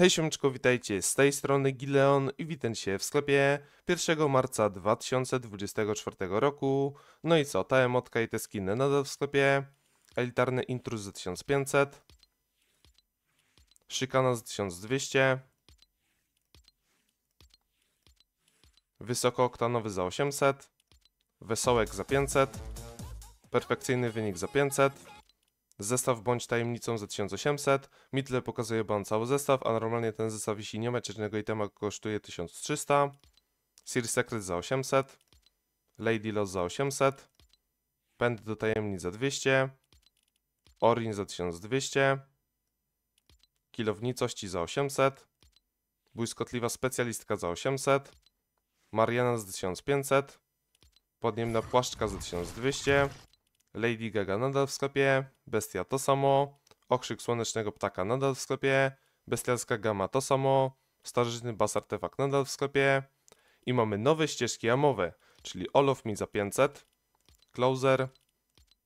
Hej siomczko, witajcie, z tej strony Gileon i witam się w sklepie 1 marca 2024 roku. No i co, ta emotka i te skiny nadal w sklepie. Elitarny Intruz za 1500. Szykana za 1200. Wysokooktanowy za 800. Wesołek za 500. Perfekcyjny wynik za 500. Zestaw bądź tajemnicą za 1800. Mitle pokazuje ban cały zestaw, a normalnie ten zestaw, jeśli nie ma ciężnego itema, kosztuje 1300. Sir Secret za 800. Lady Los za 800. Pęd do tajemnic za 200. Orin za 1200. Kilownicości za 800. Błyskotliwa specjalistka za 800. Mariana za 1500. Podniemna płaszczka za 1200. Lady Gaga nadal w sklepie, Bestia to samo, Okrzyk Słonecznego Ptaka nadal w sklepie, Bestialska Gama to samo, Starożytny Bas Artefakt nadal w sklepie i mamy nowe ścieżki jamowe, czyli of Mi za 500, Closer,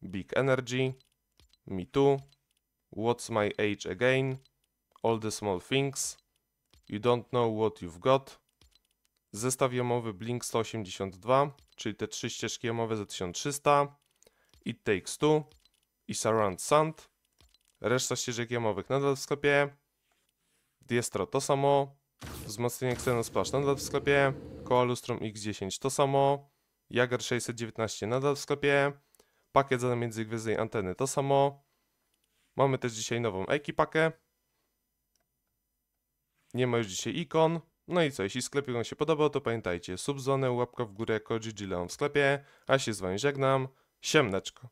Big Energy, Me Too, What's My Age Again, All the Small Things, You Don't Know What You've Got, zestaw jamowy Blink 182, czyli te trzy ścieżki jamowe za 1300, It Takes Two i Surround sand. Reszta ścieżek jamowych nadal w sklepie. Diestro to samo. Wzmocnienie Xenon Splash nadal w sklepie. Koalustrum Lustrum X10 to samo. Jagger 619 nadal w sklepie. Pakiet zada międzygwiezdnej anteny to samo. Mamy też dzisiaj nową ekipakę. Nie ma już dzisiaj ikon. No i co, jeśli sklepik Wam się podobał, to pamiętajcie, subzonę, łapka w górę, jako Leon w sklepie. A się z Wami żegnam. Siemneczko.